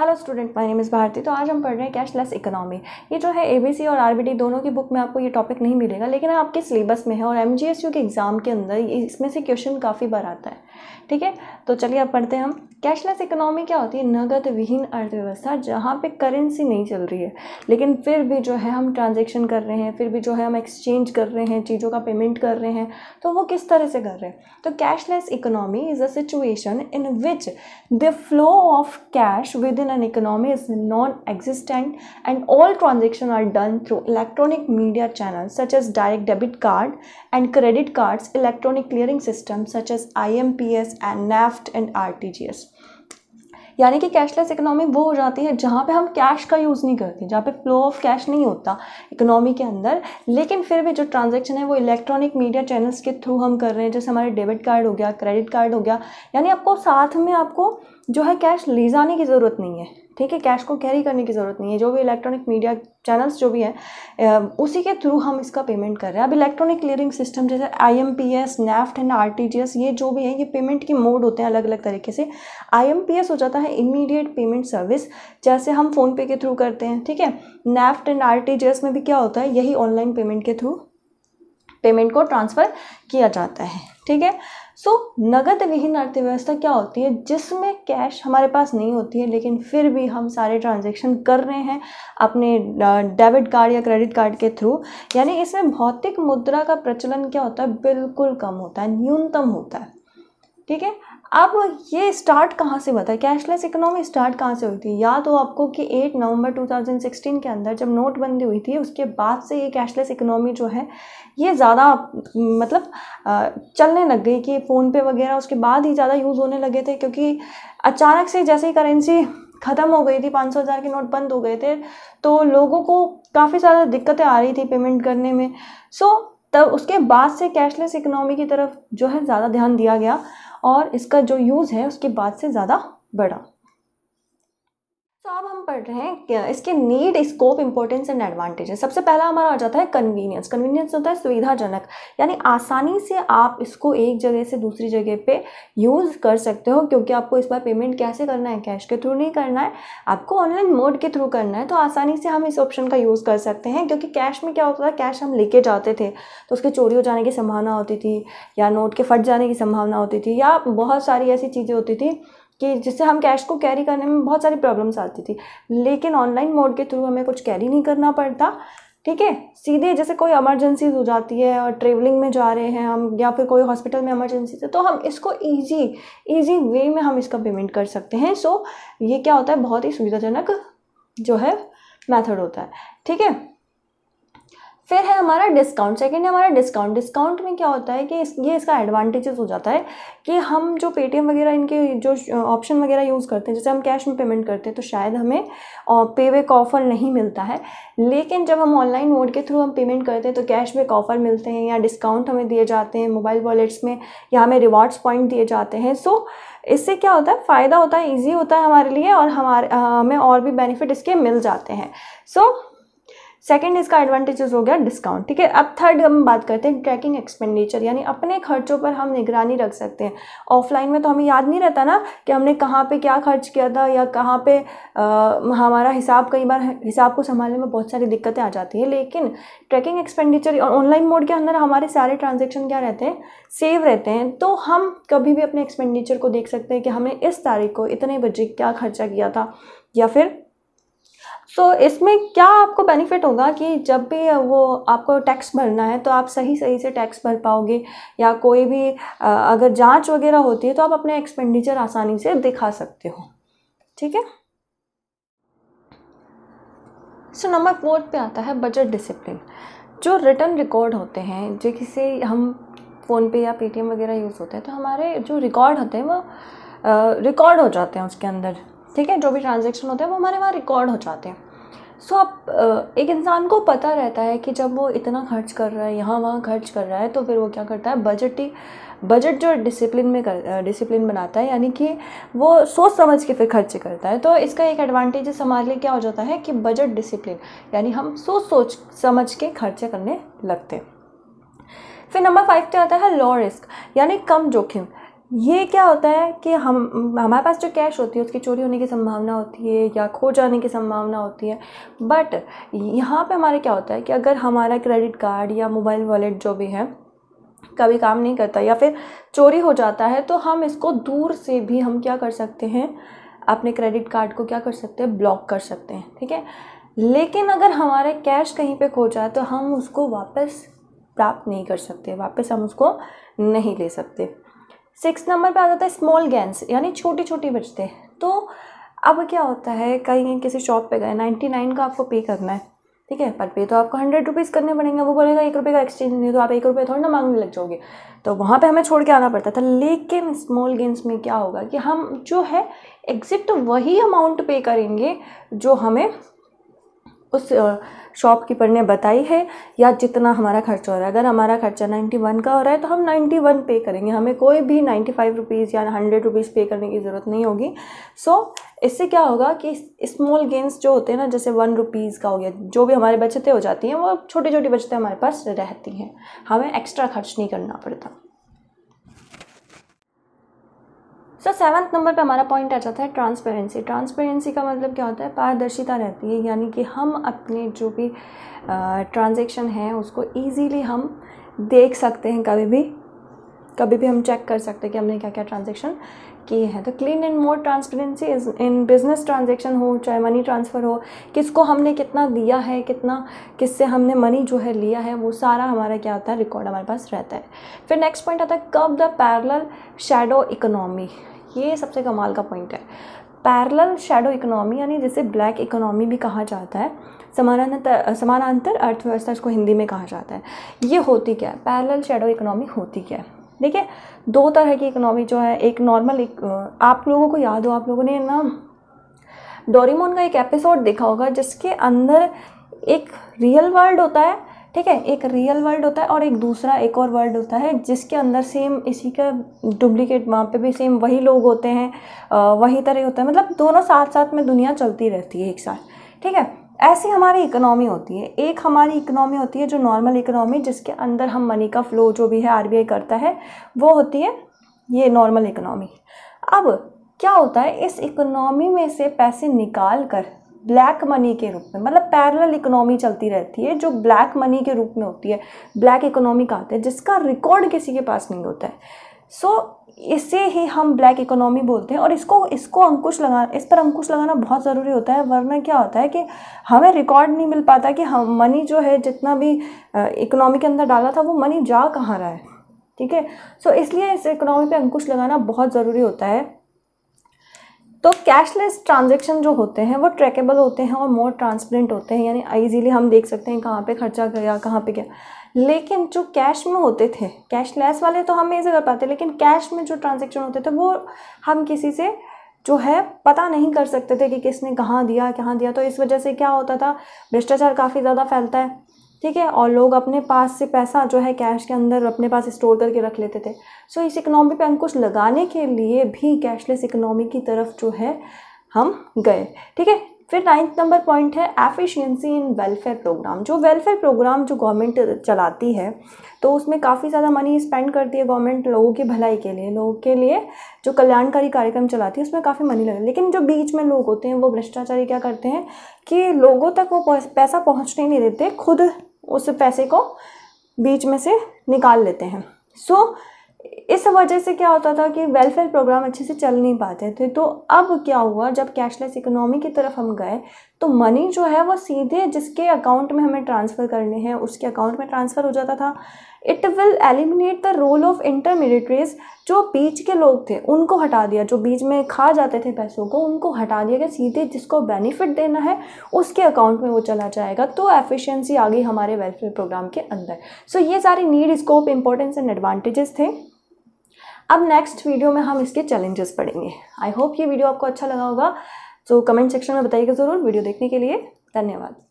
hello student my name is Bharti तो आज हम पढ़ रहे हैं कैशलेस इकोनॉमी ये जो है एबीसी और आरबीडी दोनों की बुक में आपको ये टॉपिक नहीं मिलेगा लेकिन हाँ, आपके सिलेबस में है और एमजीएसयू के एग्ज़ाम के अंदर इसमें से क्वेश्चन काफ़ी बार आता है ठीक है तो चलिए अब पढ़ते हैं हम कैशलेस इकोनॉमी क्या होती है नगद विहीन अर्थव्यवस्था जहाँ पे करेंसी नहीं चल रही है लेकिन फिर भी जो है हम ट्रांजेक्शन कर रहे हैं फिर भी जो है हम एक्सचेंज कर रहे हैं चीज़ों का पेमेंट कर रहे हैं तो वो किस तरह से कर रहे हैं तो cashless economy is a situation in which the flow of cash within an economy is non existent and all transaction are done through electronic media channel such as direct debit card and credit cards electronic clearing system such as I M P S and NEFT and RTGS यानी कि cashless economy वो हो जाती है जहाँ पे हम cash का यूज़ नहीं करते जहाँ पे फ्लो ऑफ कैश नहीं होता इकोनॉमी के अंदर लेकिन फिर भी जो ट्रांजैक्शन है वो इलेक्ट्रॉनिक मीडिया चैनल्स के थ्रू हम कर रहे हैं जैसे हमारे डेबिट कार्ड हो गया क्रेडिट कार्ड हो गया यानी आपको साथ में आपको जो है कैश ले जाने की ज़रूरत नहीं है ठीक है कैश को कैरी करने की ज़रूरत नहीं है जो भी इलेक्ट्रॉनिक मीडिया चैनल्स जो भी हैं उसी के थ्रू हम इसका पेमेंट कर रहे हैं अब इलेक्ट्रॉनिक क्लियरिंग सिस्टम जैसे I M P S NEFT and R T G S ये जो भी है ये पेमेंट के मोड होते हैं अलग अलग तरीके से आई एम पी एस हो जाता है इमीडिएट पेमेंट सर्विस जैसे हम फ़ोनपे के थ्रू करते हैं ठीक है NEFT and R T G S में भी क्या होता है यही ऑनलाइन पेमेंट के थ्रू पेमेंट को ट्रांसफ़र किया जाता है ठीक है सो so, नगद विहीन अर्थव्यवस्था क्या होती है जिसमें कैश हमारे पास नहीं होती है लेकिन फिर भी हम सारे ट्रांजेक्शन कर रहे हैं अपने डेबिट कार्ड या क्रेडिट कार्ड के थ्रू यानी इसमें भौतिक मुद्रा का प्रचलन क्या होता है बिल्कुल कम होता है न्यूनतम होता है ठीक है अब ये स्टार्ट कहाँ से हुआ था कैशलेस इकोनॉमी स्टार्ट कहाँ से हुई थी या हो आपको कि 8 नवंबर 2016 के अंदर जब नोटबंदी हुई थी उसके बाद से ये कैशलेस इकोनॉमी जो है ये ज़्यादा मतलब चलने लग गई कि फ़ोनपे वगैरह उसके बाद ही ज़्यादा यूज़ होने लगे थे क्योंकि अचानक से जैसे ही करेंसी ख़त्म हो गई थी पाँच सौ हज़ार के नोट बंद हो गए थे तो लोगों को काफ़ी ज़्यादा दिक्कतें आ रही थी पेमेंट करने में सो तब उसके बाद से कैशलेस इकोनॉमी की तरफ जो है ज़्यादा ध्यान दिया गया और इसका जो यूज़ है उसके बाद से ज़्यादा बढ़ा तो अब हम पढ़ रहे हैं इसके need scope importance and advantage सबसे पहला हमारा हो जाता है कन्वीनियंस कन्वीनियंस होता है सुविधाजनक यानी आसानी से आप इसको एक जगह से दूसरी जगह पे यूज़ कर सकते हो क्योंकि आपको इस बार पेमेंट कैसे करना है कैश के थ्रू नहीं करना है आपको ऑनलाइन मोड के थ्रू करना है तो आसानी से हम इस ऑप्शन का यूज़ कर सकते हैं क्योंकि कैश में क्या होता था कैश हम लेके जाते थे तो उसके चोरी हो जाने की संभावना होती थी या नोट के फट जाने की संभावना होती थी या बहुत सारी ऐसी चीज़ें होती थी कि जिससे हम कैश को कैरी करने में बहुत सारी प्रॉब्लम्स आती थी लेकिन ऑनलाइन मोड के थ्रू हमें कुछ कैरी नहीं करना पड़ता ठीक है सीधे जैसे कोई एमरजेंसी हो जाती है और ट्रेवलिंग में जा रहे हैं हम या फिर कोई हॉस्पिटल में एमरजेंसी है तो हम इसको इजी इजी वे में हम इसका पेमेंट कर सकते हैं सो ये क्या होता है बहुत ही सुविधाजनक जो है मेथड होता है ठीक है फिर है हमारा डिस्काउंट सेकेंड है हमारा डिस्काउंट डिस्काउंट में क्या होता है कि इस, ये इसका एडवांटेजेस हो जाता है कि हम जो पेटीएम वगैरह इनके जो ऑप्शन वगैरह यूज़ करते हैं जैसे हम कैश में पेमेंट करते हैं तो शायद हमें पे वे ऑफ़र नहीं मिलता है लेकिन जब हम ऑनलाइन मोड के थ्रू हम पेमेंट करते हैं तो कैश बैक ऑफ़र मिलते हैं या डिस्काउंट हमें दिए जाते हैं मोबाइल वॉलेट्स में या हमें रिवॉर्ड्स पॉइंट दिए जाते हैं सो इससे क्या होता है फ़ायदा होता है ईजी होता है हमारे लिए और हमारे हमें और भी बेनिफिट इसके मिल जाते हैं सो so, सेकेंड इसका एडवांटेजेस हो गया डिस्काउंट ठीक है अब थर्ड हम बात करते हैं ट्रैकिंग एक्सपेंडिचर यानी अपने खर्चों पर हम निगरानी रख सकते हैं ऑफलाइन में तो हमें याद नहीं रहता ना कि हमने कहाँ पे क्या खर्च किया था या कहाँ पे आ, हमारा हिसाब कई बार हिसाब को संभालने में बहुत सारी दिक्कतें आ जाती हैं लेकिन ट्रैकिंग एक्सपेंडिचर और ऑनलाइन मोड के अंदर हमारे सारे ट्रांजेक्शन क्या रहते हैं सेव रहते हैं तो हम कभी भी अपने एक्सपेंडिचर को देख सकते हैं कि हमने इस तारीख को इतने बजे क्या खर्चा किया था या फिर तो इसमें क्या आपको बेनिफिट होगा कि जब भी वो आपको टैक्स भरना है तो आप सही सही से टैक्स भर पाओगे या कोई भी अगर जांच वगैरह होती है तो आप अपने एक्सपेंडिचर आसानी से दिखा सकते हो ठीक है सो नंबर फोर्थ पे आता है बजट डिसिप्लिन जो रिटर्न रिकॉर्ड होते हैं जो किसी हम फ़ोन पे या पेटीएम वगैरह यूज़ होते हैं तो हमारे जो रिकॉर्ड होते हैं वो रिकॉर्ड हो जाते हैं उसके अंदर ठीक है जो भी ट्रांजेक्शन होते हैं वो हमारे वहाँ रिकॉर्ड हो जाते हैं सो आप एक इंसान को पता रहता है कि जब वो इतना खर्च कर रहा है यहाँ वहाँ खर्च कर रहा है तो फिर वो क्या करता है बजट ही बजट जो डिसिप्लिन में कर डिसिप्लिन बनाता है यानी कि वो सोच समझ के फिर खर्च करता है तो इसका एक एडवांटेजेस हमारे लिए क्या हो जाता है कि बजट डिसिप्लिन यानी हम सोच सोच समझ के खर्चे करने लगते हैं फिर नंबर फाइव पे आता है लो रिस्क यानी कम जोखिम ये क्या होता है कि हम हमारे पास जो कैश होती है उसकी चोरी होने की संभावना होती है या खो जाने की संभावना होती है बट यहाँ पे हमारा क्या होता है कि अगर हमारा क्रेडिट कार्ड या मोबाइल वॉलेट जो भी है कभी काम नहीं करता या फिर चोरी हो जाता है तो हम इसको दूर से भी हम क्या कर सकते हैं अपने क्रेडिट कार्ड को क्या कर सकते हैं ब्लॉक कर सकते हैं ठीक है लेकिन अगर हमारा कैश कहीं पे खो जाए तो हम उसको वापस प्राप्त नहीं कर सकते वापस हम उसको नहीं ले सकते सिक्स नंबर पे आ जाता है स्मॉल गैंस यानी छोटी छोटी बचते तो अब क्या होता है कहीं किसी शॉप पे गए नाइन्टी नाइन का आपको पे करना है ठीक है पर पे तो आपको हंड्रेड रुपीज़ करने पड़ेंगे वो बोलेगा एक रुपये का एक्सचेंज नहीं तो आप एक रुपये थोड़ा ना मांगने लग जाओगे तो वहाँ पे हमें छोड़ के आना पड़ता था लेकिन स्मॉल गेंस में क्या होगा कि हम जो है एग्जैक्ट वही अमाउंट पे करेंगे जो हमें उस शॉपकीपर ने बताई है या जितना हमारा खर्चा हो रहा है अगर हमारा खर्चा 91 का हो रहा है तो हम 91 पे करेंगे हमें कोई भी 95 फाइव रुपीज़ या हंड्रेड रुपीज़ पे करने की ज़रूरत नहीं होगी सो so, इससे क्या होगा कि स्मॉल गेंस जो होते हैं ना जैसे वन रुपीज़ का हो गया जो भी हमारे बचतें हो जाती हैं वो छोटी छोटी बचतें हमारे पास रहती हैं हमें एक्स्ट्रा खर्च नहीं करना पड़ता सो सेवन्थ नंबर पे हमारा पॉइंट आ जाता है ट्रांसपेरेंसी ट्रांसपेरेंसी का मतलब क्या होता है पारदर्शिता रहती है यानी कि हम अपने जो भी ट्रांजेक्शन है उसको ईजीली हम देख सकते हैं कभी भी कभी भी हम चेक कर सकते हैं कि हमने क्या क्या ट्रांजेक्शन किए हैं तो clean and more transparency in business transaction हो चाहे मनी ट्रांसफ़र हो किसको हमने कितना दिया है कितना किससे हमने मनी जो है लिया है वो सारा हमारा क्या होता है रिकॉर्ड हमारे पास रहता है फिर नेक्स्ट पॉइंट आता है कब द पैरल शेडो इकोनॉमी ये सबसे कमाल का पॉइंट है पैरल शेडो इकोनॉमी यानी जिसे ब्लैक इकोनॉमी भी कहा जाता है समानांतर समानांतर अर्थव्यवस्था इसको हिंदी में कहा जाता है ये होती क्या है पैरल शेडो इकोनॉमी होती क्या है देखिए दो तरह की इकोनॉमी जो है एक नॉर्मल आप लोगों को याद हो आप लोगों ने ना डोरीमोन का एक एपिसोड देखा होगा जिसके अंदर एक रियल वर्ल्ड होता है ठीक है एक रियल वर्ल्ड होता है और एक दूसरा एक और वर्ल्ड होता है जिसके अंदर सेम इसी का डुप्लीकेट वहाँ पे भी सेम वही लोग होते हैं वही तरह होता है मतलब दोनों साथ साथ में दुनिया चलती रहती है एक साथ ठीक है ऐसी हमारी इकोनॉमी होती है एक हमारी इकोनॉमी होती है जो नॉर्मल इकोनॉमी जिसके अंदर हम मनी का फ्लो जो भी है आर करता है वो होती है ये नॉर्मल इकोनॉमी अब क्या होता है इस इकोनॉमी में से पैसे निकाल कर ब्लैक मनी के रूप में मतलब पैरल इकोनॉमी चलती रहती है जो ब्लैक मनी के रूप में होती है ब्लैक इकोनॉमी कहते हैं जिसका रिकॉर्ड किसी के पास नहीं होता है सो so, इसे ही हम ब्लैक इकोनॉमी बोलते हैं और इसको इसको अंकुश लगा इस पर अंकुश लगाना बहुत ज़रूरी होता है वरना क्या होता है कि हमें रिकॉर्ड नहीं मिल पाता कि हम मनी जो है जितना भी इकोनॉमी के अंदर डाला था वो मनी जा कहाँ रहा है ठीक है सो इसलिए इस इकोनॉमी पे अंकुश लगाना बहुत ज़रूरी होता है तो कैशलेस ट्रांजेक्शन जो होते हैं वो ट्रैकेबल होते हैं और मोर ट्रांसपेरेंट होते हैं यानी ईजीली हम देख सकते हैं कहाँ पे खर्चा गया कहाँ पे गया लेकिन जो कैश में होते थे कैशलेस वाले तो हम ऐसे कर पाते लेकिन कैश में जो ट्रांजेक्शन होते थे वो हम किसी से जो है पता नहीं कर सकते थे कि किसने कहाँ दिया कहाँ दिया तो इस वजह से क्या होता था भ्रष्टाचार काफ़ी ज़्यादा फैलता है ठीक है और लोग अपने पास से पैसा जो है कैश के अंदर अपने पास स्टोर करके रख लेते थे सो इस इकनॉमी पे अंकुश लगाने के लिए भी कैशलेस इकनॉमी की तरफ जो है हम गए ठीक है फिर नाइन्थ नंबर पॉइंट है एफिशिएंसी इन वेलफेयर प्रोग्राम जो वेलफेयर प्रोग्राम जो गवर्नमेंट चलाती है तो उसमें काफ़ी ज़्यादा मनी स्पेंड करती है गवर्नमेंट लोगों की भलाई के लिए लोगों के लिए जो कल्याणकारी कार्यक्रम चलाती है उसमें काफ़ी मनी लगे लेकिन जो बीच में लोग होते हैं वो भ्रष्टाचारी क्या करते हैं कि लोगों तक वो पैसा पहुँचने नहीं देते खुद उस पैसे को बीच में से निकाल लेते हैं सो so, इस वजह से क्या होता था कि वेलफेयर प्रोग्राम अच्छे से चल नहीं पाते थे तो अब क्या हुआ जब कैशलेस इकोनॉमी की तरफ हम गए तो मनी जो है वो सीधे जिसके अकाउंट में हमें ट्रांसफ़र करने हैं उसके अकाउंट में ट्रांसफ़र हो जाता था it will eliminate the role of intermediaries जो बीच के लोग थे उनको हटा दिया जो बीच में खा जाते थे पैसों को उनको हटा दिया गया सीधे जिसको बेनिफिट देना है उसके अकाउंट में वो चला जाएगा तो एफिशिएंसी आ गई हमारे वेलफेयर प्रोग्राम के अंदर सो so, ये सारे need scope importance and advantages थे अब नेक्स्ट वीडियो में हम इसके चैलेंजेस पढ़ेंगे आई होप ये वीडियो आपको अच्छा लगा होगा तो कमेंट सेक्शन में बताइएगा ज़रूर वीडियो देखने के लिए धन्यवाद